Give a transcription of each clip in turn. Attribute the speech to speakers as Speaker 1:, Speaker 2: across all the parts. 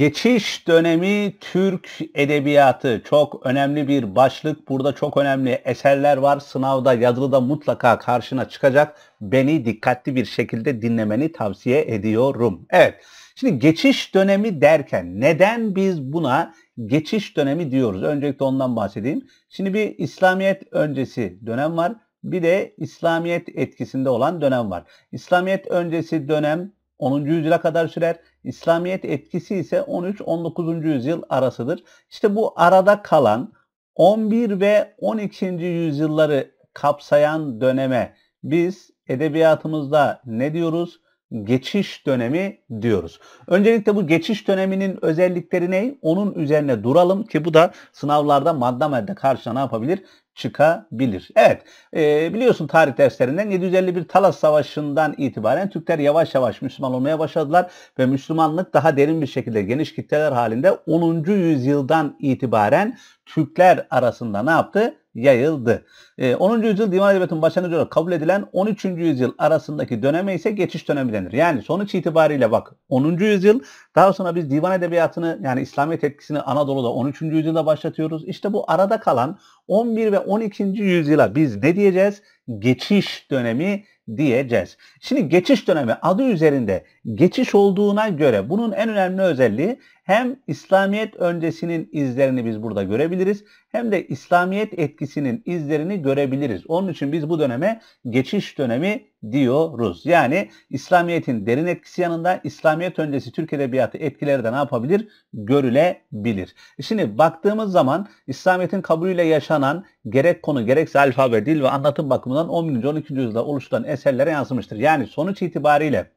Speaker 1: Geçiş dönemi Türk edebiyatı çok önemli bir başlık. Burada çok önemli eserler var. Sınavda, yazılıda mutlaka karşına çıkacak. Beni dikkatli bir şekilde dinlemeni tavsiye ediyorum. Evet. Şimdi geçiş dönemi derken neden biz buna geçiş dönemi diyoruz? Öncelikle ondan bahsedeyim. Şimdi bir İslamiyet öncesi dönem var. Bir de İslamiyet etkisinde olan dönem var. İslamiyet öncesi dönem 10. yüzyıla kadar sürer. İslamiyet etkisi ise 13-19. yüzyıl arasıdır. İşte bu arada kalan 11 ve 12. yüzyılları kapsayan döneme biz edebiyatımızda ne diyoruz? Geçiş dönemi diyoruz. Öncelikle bu geçiş döneminin özellikleri ne? Onun üzerine duralım ki bu da sınavlarda madde madde karşına ne yapabilir? çıkabilir. Evet e, biliyorsun tarih derslerinden 751 Talas Savaşı'ndan itibaren Türkler yavaş yavaş Müslüman olmaya başladılar ve Müslümanlık daha derin bir şekilde geniş kitleler halinde 10. yüzyıldan itibaren Türkler arasında ne yaptı? yayıldı. E, ee, 10. yüzyıl divan edebiyatının başlangıcı olarak kabul edilen 13. yüzyıl arasındaki döneme ise geçiş dönemi denir. Yani sonuç itibariyle bak 10. yüzyıl daha sonra biz divan edebiyatını yani İslamiyet etkisini Anadolu'da 13. yüzyılda başlatıyoruz. İşte bu arada kalan 11 ve 12. yüzyıla biz ne diyeceğiz? Geçiş dönemi diyeceğiz. Şimdi geçiş dönemi adı üzerinde geçiş olduğuna göre bunun en önemli özelliği hem İslamiyet öncesinin izlerini biz burada görebiliriz hem de İslamiyet etkisinin izlerini görebiliriz. Onun için biz bu döneme geçiş dönemi diyoruz. Yani İslamiyet'in derin etkisi yanında İslamiyet öncesi Türk Edebiyatı etkileri de ne yapabilir? Görülebilir. Şimdi baktığımız zaman İslamiyet'in kabulüyle yaşanan gerek konu gerekse alfabe, dil ve anlatım bakımından 10. 12. yüzyılda oluşturan eserlere yansımıştır. Yani sonuç itibariyle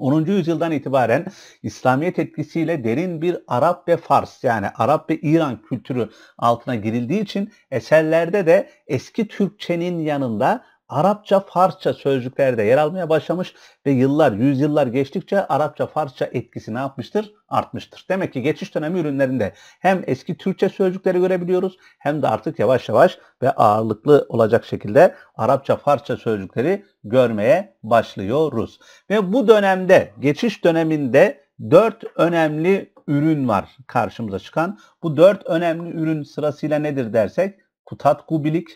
Speaker 1: 10. yüzyıldan itibaren İslamiyet etkisiyle derin bir Arap ve Fars yani Arap ve İran kültürü altına girildiği için eserlerde de eski Türkçenin yanında Arapça, Farsça sözcüklerde yer almaya başlamış ve yıllar, yüzyıllar geçtikçe Arapça, Farsça etkisi ne yapmıştır? Artmıştır. Demek ki geçiş dönemi ürünlerinde hem eski Türkçe sözcükleri görebiliyoruz hem de artık yavaş yavaş ve ağırlıklı olacak şekilde Arapça, Farsça sözcükleri görmeye başlıyoruz. Ve bu dönemde, geçiş döneminde dört önemli ürün var karşımıza çıkan. Bu dört önemli ürün sırasıyla nedir dersek? Kutat gubilik,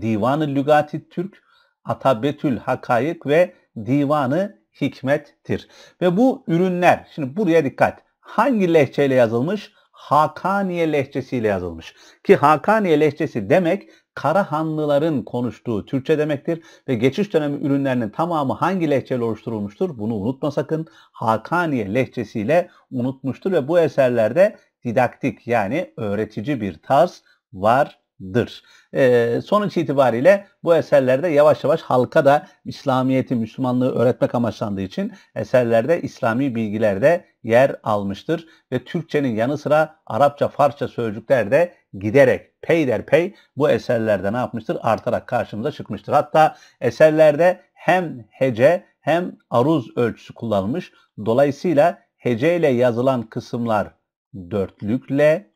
Speaker 1: Divanı Lügati Türk, Atabetül Hakayık ve Divanı Hikmet'tir. Ve bu ürünler, şimdi buraya dikkat. Hangi lehçeyle yazılmış? Hakaniye lehçesiyle yazılmış. Ki Hakaniye lehçesi demek Karahanlıların konuştuğu Türkçe demektir ve geçiş dönemi ürünlerinin tamamı hangi lehçeyle oluşturulmuştur? Bunu unutma sakın. Hakaniye lehçesiyle unutmuştur ve bu eserlerde didaktik yani öğretici bir tarz var dır. E, sonuç itibariyle bu eserlerde yavaş yavaş halka da İslamiyet'i, Müslümanlığı öğretmek amaçlandığı için eserlerde İslami bilgiler de yer almıştır. Ve Türkçenin yanı sıra Arapça, Farsça sözcükler de giderek peyderpey bu eserlerde ne yapmıştır? Artarak karşımıza çıkmıştır. Hatta eserlerde hem hece hem aruz ölçüsü kullanılmış. Dolayısıyla hece ile yazılan kısımlar dörtlükle,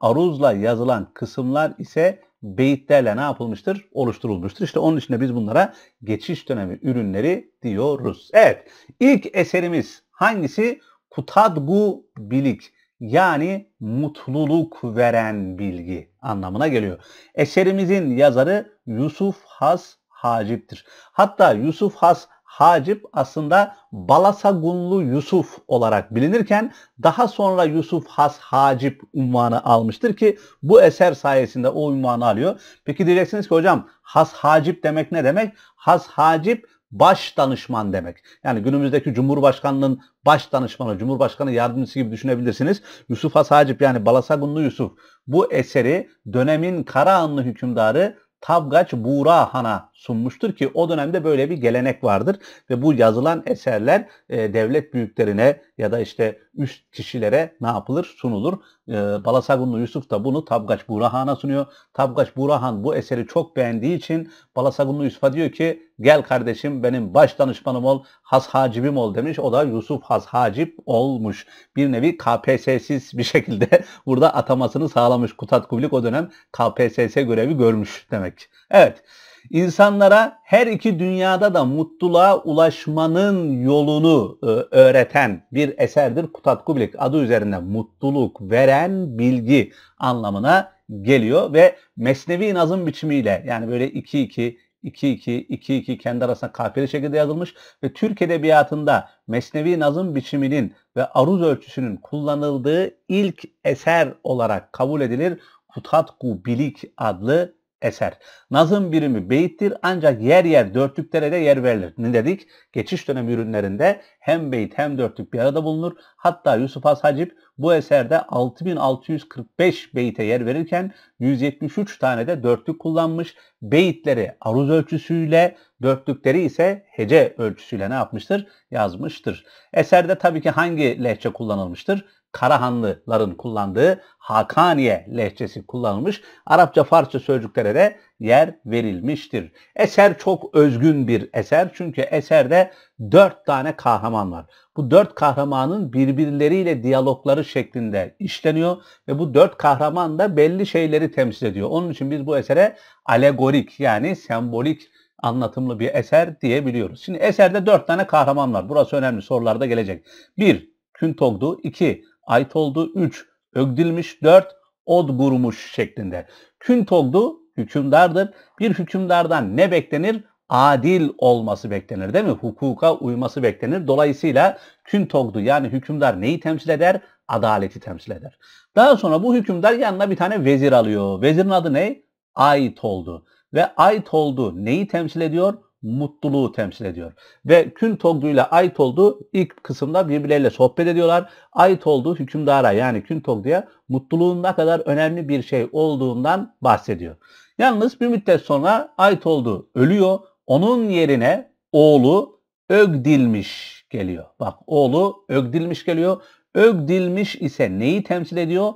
Speaker 1: Aruzla yazılan kısımlar ise beyitlerle ne yapılmıştır? Oluşturulmuştur. İşte onun için de biz bunlara geçiş dönemi ürünleri diyoruz. Evet, ilk eserimiz hangisi? Kutadgu bilik yani mutluluk veren bilgi anlamına geliyor. Eserimizin yazarı Yusuf Has Hacip'tir. Hatta Yusuf Has Hacip aslında Balasagunlu Yusuf olarak bilinirken daha sonra Yusuf Has Hacip unvanı almıştır ki bu eser sayesinde o unvanı alıyor. Peki diyeceksiniz ki hocam Has Hacip demek ne demek? Has Hacip baş danışman demek. Yani günümüzdeki Cumhurbaşkanının baş danışmanı, Cumhurbaşkanı yardımcısı gibi düşünebilirsiniz. Yusuf Has Hacip yani Balasagunlu Yusuf bu eseri dönemin Karahanlı hükümdarı Tavgaç Buğra Han'a sunmuştur ki o dönemde böyle bir gelenek vardır ve bu yazılan eserler e, devlet büyüklerine ya da işte üst kişilere ne yapılır sunulur e, Balasagunlu Yusuf da bunu Tabgaç Burahan'a sunuyor. Tabgaç Burahan bu eseri çok beğendiği için Balasagunlu Yusuf'a diyor ki gel kardeşim benim baş danışmanım ol, has hacibim ol demiş. O da Yusuf has hacip olmuş. Bir nevi KPSS'siz bir şekilde burada atamasını sağlamış. Kutat Kublik o dönem KPSS görevi görmüş demek. Evet. İnsanlara her iki dünyada da mutluluğa ulaşmanın yolunu e, öğreten bir eserdir. Kutatku Bilik adı üzerinde mutluluk veren bilgi anlamına geliyor ve Mesnevi Nazım biçimiyle yani böyle 2-2 2-2-2-2 kendi arasında kafiyeli şekilde yazılmış ve Türk Edebiyatı'nda Mesnevi Nazım biçiminin ve aruz ölçüsünün kullanıldığı ilk eser olarak kabul edilir Kutatku Bilik adlı eser. Nazım birimi beyittir ancak yer yer dörtlüklere de yer verilir. Ne dedik? Geçiş dönemi ürünlerinde hem beyit hem dörtlük bir arada bulunur. Hatta Yusuf Has Hacip bu eserde 6645 beyte yer verirken 173 tane de dörtlük kullanmış. Beyitleri aruz ölçüsüyle, dörtlükleri ise hece ölçüsüyle ne yapmıştır? Yazmıştır. Eserde tabii ki hangi lehçe kullanılmıştır? Karahanlıların kullandığı Hakaniye lehçesi kullanılmış. Arapça Farsça sözcüklere de yer verilmiştir. Eser çok özgün bir eser çünkü eserde dört tane kahraman var. Bu dört kahramanın birbirleriyle diyalogları şeklinde işleniyor ve bu dört kahraman da belli şeyleri temsil ediyor. Onun için biz bu esere alegorik yani sembolik anlatımlı bir eser diyebiliyoruz. Şimdi eserde dört tane kahraman var. Burası önemli sorularda gelecek. Bir, Küntogdu. iki ait oldu 3, ögdilmiş 4, od burmuş şeklinde. Künt oldu hükümdardır. Bir hükümdardan ne beklenir? Adil olması beklenir değil mi? Hukuka uyması beklenir. Dolayısıyla Künt küntogdu yani hükümdar neyi temsil eder? Adaleti temsil eder. Daha sonra bu hükümdar yanına bir tane vezir alıyor. Vezirin adı ne? Ait oldu. Ve ait oldu neyi temsil ediyor? mutluluğu temsil ediyor. Ve kün toglu ile ait olduğu ilk kısımda birbirleriyle sohbet ediyorlar. Ait olduğu hükümdara yani kün togluya mutluluğun ne kadar önemli bir şey olduğundan bahsediyor. Yalnız bir müddet sonra ait olduğu ölüyor. Onun yerine oğlu Ögdilmiş geliyor. Bak oğlu Ögdilmiş geliyor. Ögdilmiş ise neyi temsil ediyor?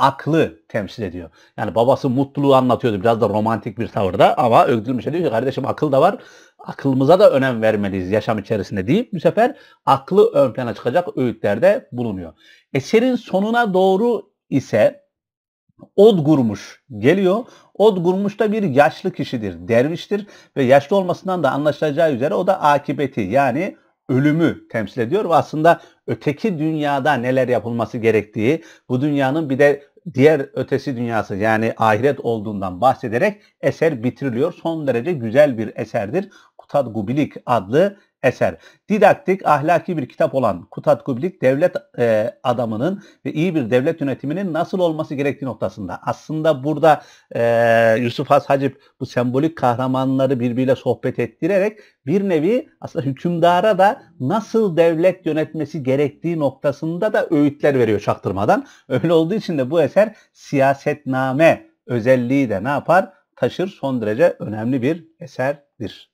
Speaker 1: aklı temsil ediyor. Yani babası mutluluğu anlatıyordu biraz da romantik bir tavırda ama ögdülmüş ediyor ki kardeşim akıl da var Aklımıza da önem vermeliyiz yaşam içerisinde deyip bu sefer aklı ön plana çıkacak öğütlerde bulunuyor. Eserin sonuna doğru ise Od Gurmuş geliyor. Od Gurmuş da bir yaşlı kişidir, derviştir ve yaşlı olmasından da anlaşılacağı üzere o da akibeti yani ölümü temsil ediyor ve aslında öteki dünyada neler yapılması gerektiği, bu dünyanın bir de diğer ötesi dünyası yani ahiret olduğundan bahsederek eser bitiriliyor. Son derece güzel bir eserdir. Kutat Gubilik adlı eser. Didaktik, ahlaki bir kitap olan Kutat Gubilik devlet e, adamının ve iyi bir devlet yönetiminin nasıl olması gerektiği noktasında. Aslında burada e, Yusuf Has Hacip bu sembolik kahramanları birbiriyle sohbet ettirerek bir nevi aslında hükümdara da nasıl devlet yönetmesi gerektiği noktasında da öğütler veriyor çaktırmadan. Öyle olduğu için de bu eser siyasetname özelliği de ne yapar? Taşır son derece önemli bir eserdir.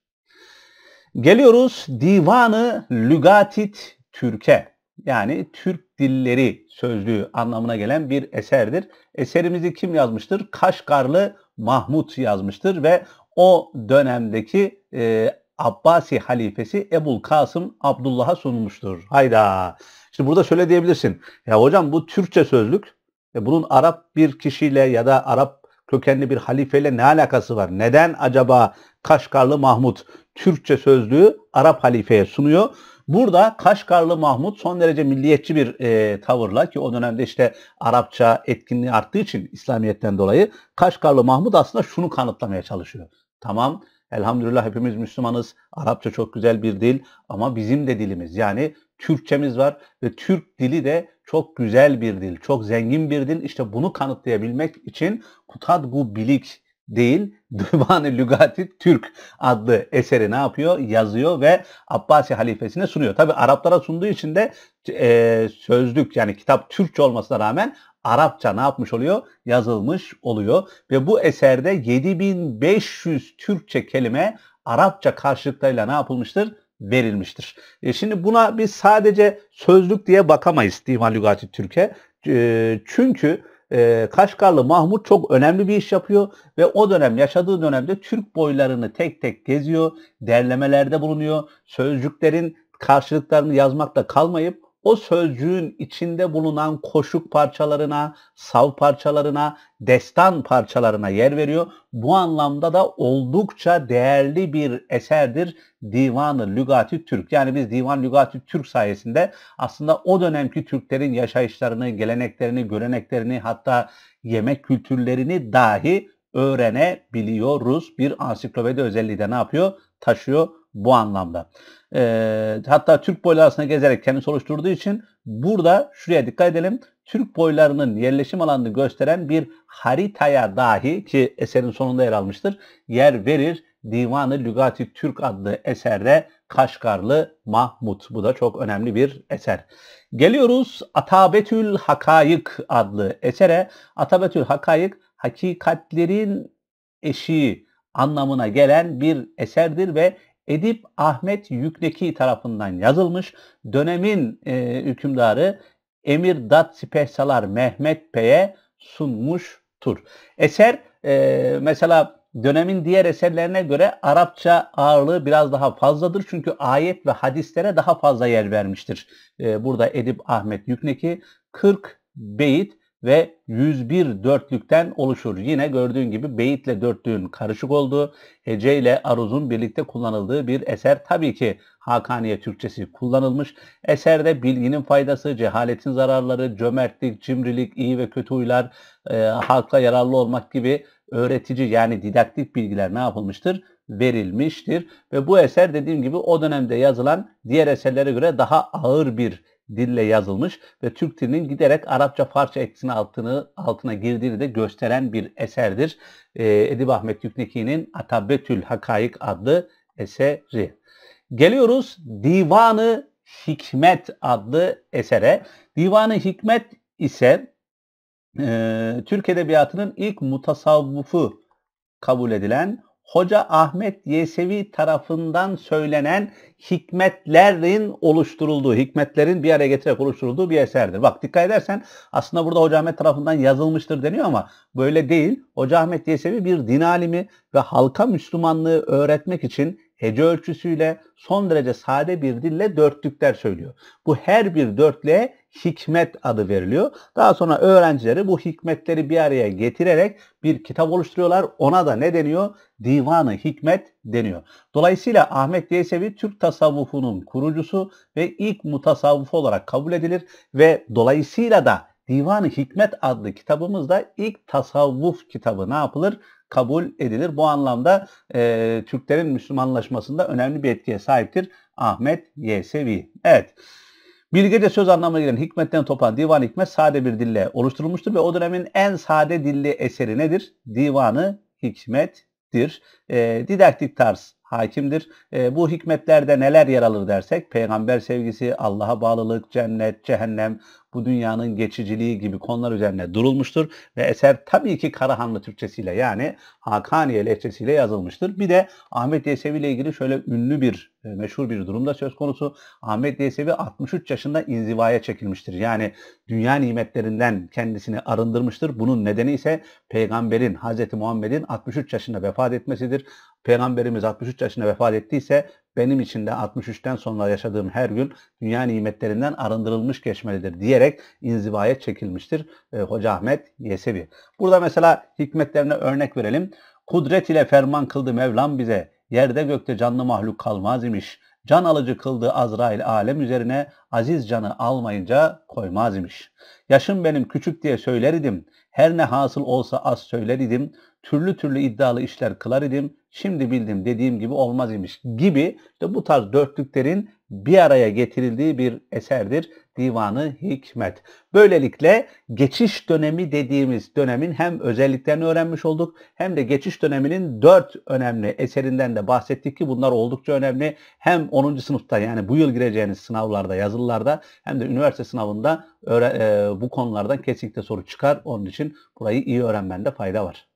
Speaker 1: Geliyoruz Divanı Lügatit Türk'e yani Türk dilleri sözlüğü anlamına gelen bir eserdir. Eserimizi kim yazmıştır? Kaşgarlı Mahmut yazmıştır ve o dönemdeki e, Abbasi halifesi Ebul Kasım Abdullah'a sunulmuştur. Hayda. Şimdi burada şöyle diyebilirsin. Ya hocam bu Türkçe sözlük. E bunun Arap bir kişiyle ya da Arap kökenli bir halifeyle ne alakası var? Neden acaba Kaşgarlı Mahmut Türkçe sözlüğü Arap halifeye sunuyor. Burada Kaşgarlı Mahmut son derece milliyetçi bir e, tavırla ki o dönemde işte Arapça etkinliği arttığı için İslamiyet'ten dolayı Kaşgarlı Mahmut aslında şunu kanıtlamaya çalışıyor. Tamam elhamdülillah hepimiz Müslümanız. Arapça çok güzel bir dil ama bizim de dilimiz yani Türkçemiz var ve Türk dili de çok güzel bir dil, çok zengin bir dil. İşte bunu kanıtlayabilmek için Kutadgu Bilik değil Divan-ı Lügati Türk adlı eseri ne yapıyor? Yazıyor ve Abbasi halifesine sunuyor. Tabi Araplara sunduğu için de e, sözlük yani kitap Türkçe olmasına rağmen Arapça ne yapmış oluyor? Yazılmış oluyor. Ve bu eserde 7500 Türkçe kelime Arapça karşılıklarıyla ne yapılmıştır? verilmiştir. E şimdi buna biz sadece sözlük diye bakamayız Divan Lügati Türk'e. E, çünkü e, Kaşgarlı Mahmut çok önemli bir iş yapıyor ve o dönem yaşadığı dönemde Türk boylarını tek tek geziyor, derlemelerde bulunuyor, sözcüklerin karşılıklarını yazmakta kalmayıp o sözcüğün içinde bulunan koşuk parçalarına, sav parçalarına, destan parçalarına yer veriyor. Bu anlamda da oldukça değerli bir eserdir Divan-ı Lügati Türk. Yani biz Divan Lügati Türk sayesinde aslında o dönemki Türklerin yaşayışlarını, geleneklerini, göreneklerini hatta yemek kültürlerini dahi öğrenebiliyoruz. Bir ansiklopedi özelliği de ne yapıyor? Taşıyor bu anlamda. E, hatta Türk boylarına gezerek kendisi oluşturduğu için burada şuraya dikkat edelim. Türk boylarının yerleşim alanını gösteren bir haritaya dahi ki eserin sonunda yer almıştır. Yer verir Divanı Lügati Türk adlı eserde Kaşgarlı Mahmut. Bu da çok önemli bir eser. Geliyoruz Atabetül Hakayık adlı esere. Atabetül Hakayık hakikatlerin eşiği anlamına gelen bir eserdir ve Edip Ahmet Yükneki tarafından yazılmış dönemin e, hükümdarı Emir Dat Sipehsalar Mehmet Bey'e sunmuştur. Eser e, mesela dönemin diğer eserlerine göre Arapça ağırlığı biraz daha fazladır. Çünkü ayet ve hadislere daha fazla yer vermiştir. E, burada Edip Ahmet Yükneki 40 beyit ve 101 dörtlükten oluşur. Yine gördüğün gibi beyitle dörtlüğün karışık olduğu, hece ile aruzun birlikte kullanıldığı bir eser. Tabii ki Hakaniye Türkçesi kullanılmış. Eserde bilginin faydası, cehaletin zararları, cömertlik, cimrilik, iyi ve kötü huylar, e, halka yararlı olmak gibi öğretici yani didaktik bilgiler ne yapılmıştır? verilmiştir ve bu eser dediğim gibi o dönemde yazılan diğer eserlere göre daha ağır bir dille yazılmış ve Türk dilinin giderek Arapça Farsça etkisinin altını, altına girdiğini de gösteren bir eserdir. E, Edip Ahmet Yükneki'nin Atabetül Hakayık adlı eseri. Geliyoruz Divanı Hikmet adlı esere. Divanı Hikmet ise e, Türk Edebiyatı'nın ilk mutasavvufu kabul edilen Hoca Ahmet Yesevi tarafından söylenen hikmetlerin oluşturulduğu, hikmetlerin bir araya getirerek oluşturulduğu bir eserdir. Bak dikkat edersen aslında burada Hoca Ahmet tarafından yazılmıştır deniyor ama böyle değil. Hoca Ahmet Yesevi bir din alimi ve halka Müslümanlığı öğretmek için hece ölçüsüyle son derece sade bir dille dörtlükler söylüyor. Bu her bir dörtlüğe hikmet adı veriliyor. Daha sonra öğrencileri bu hikmetleri bir araya getirerek bir kitap oluşturuyorlar. Ona da ne deniyor? Divanı Hikmet deniyor. Dolayısıyla Ahmet Yesevi Türk tasavvufunun kurucusu ve ilk mutasavvuf olarak kabul edilir ve dolayısıyla da Divanı Hikmet adlı kitabımızda ilk tasavvuf kitabı ne yapılır? kabul edilir. Bu anlamda e, Türklerin Müslümanlaşmasında önemli bir etkiye sahiptir Ahmet Yesevi. Evet. Bilgece söz anlamına gelen hikmetten topan Divan Hikmet sade bir dille oluşturulmuştur ve o dönemin en sade dilli eseri nedir? Divanı Hikmet'tir. E, didaktik tarz hakimdir. E, bu hikmetlerde neler yer alır dersek peygamber sevgisi, Allah'a bağlılık, cennet, cehennem, bu dünyanın geçiciliği gibi konular üzerine durulmuştur ve eser tabii ki Karahanlı Türkçesiyle yani Hakaniye lehçesiyle yazılmıştır. Bir de Ahmet Yesevi ile ilgili şöyle ünlü bir, e, meşhur bir durumda söz konusu. Ahmet Yesevi 63 yaşında inzivaya çekilmiştir. Yani dünya nimetlerinden kendisini arındırmıştır. Bunun nedeni ise peygamberin, Hz. Muhammed'in 63 yaşında vefat etmesidir. Peygamberimiz 63 yaşında vefat ettiyse benim için de 63'ten sonra yaşadığım her gün dünya nimetlerinden arındırılmış geçmelidir diyerek inzivaya çekilmiştir e, Hoca Ahmet Yesevi. Burada mesela hikmetlerine örnek verelim. Kudret ile ferman kıldı Mevlam bize. Yerde gökte canlı mahluk kalmaz imiş. Can alıcı kıldığı Azrail alem üzerine aziz canı almayınca koymaz imiş. Yaşım benim küçük diye söyler idim. Her ne hasıl olsa az söyler idim. Türlü türlü iddialı işler kılar idim şimdi bildim dediğim gibi olmaz imiş gibi işte bu tarz dörtlüklerin bir araya getirildiği bir eserdir Divanı Hikmet. Böylelikle geçiş dönemi dediğimiz dönemin hem özelliklerini öğrenmiş olduk hem de geçiş döneminin dört önemli eserinden de bahsettik ki bunlar oldukça önemli. Hem 10. sınıfta yani bu yıl gireceğiniz sınavlarda, yazılılarda hem de üniversite sınavında e, bu konulardan kesinlikle soru çıkar. Onun için burayı iyi öğrenmende fayda var.